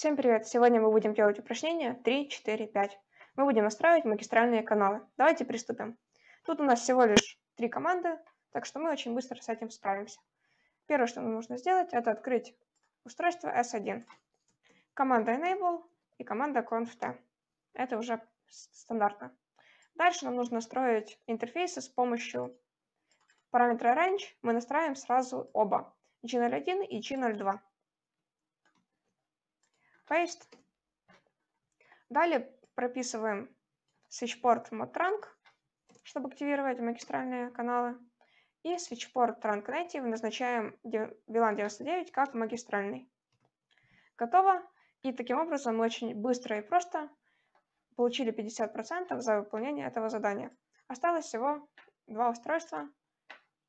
Всем привет! Сегодня мы будем делать упражнение 3, 4, 5. Мы будем настраивать магистральные каналы. Давайте приступим. Тут у нас всего лишь три команды, так что мы очень быстро с этим справимся. Первое, что нам нужно сделать, это открыть устройство S1. Команда Enable и команда conft. Это уже стандартно. Дальше нам нужно настроить интерфейсы с помощью параметра range. Мы настраиваем сразу оба, G01 и G02 paste. Далее прописываем switchport mod trunk, чтобы активировать магистральные каналы. И switchport trunk native назначаем VLAN 99 как магистральный. Готово. И таким образом мы очень быстро и просто получили 50% за выполнение этого задания. Осталось всего два устройства.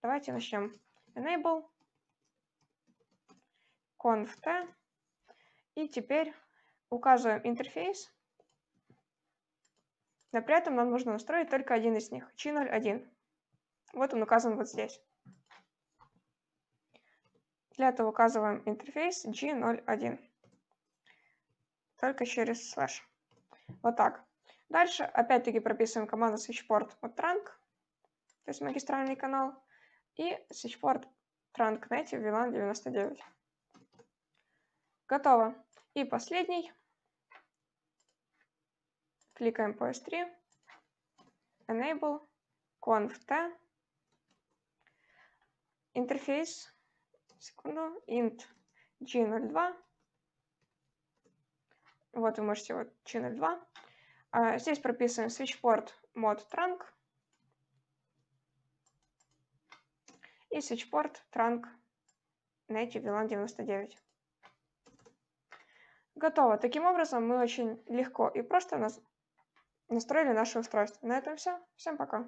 Давайте начнем. Enable, conf t и теперь указываем интерфейс, но при этом нам нужно настроить только один из них, G01. Вот он указан вот здесь. Для этого указываем интерфейс G01. Только через слэш. Вот так. Дальше опять-таки прописываем команду switchport от trunk, то есть магистральный канал, и switchport trunk native VLAN 99. Готово. И последний. Кликаем по S3. Enable. Conf T. Интерфейс. Секунду. Int G02. Вот вы можете вот G02. А, здесь прописываем switchport mod trunk. И switchport trunk native VLAN 99. Готово. Таким образом, мы очень легко и просто настроили наше устройство. На этом все. Всем пока.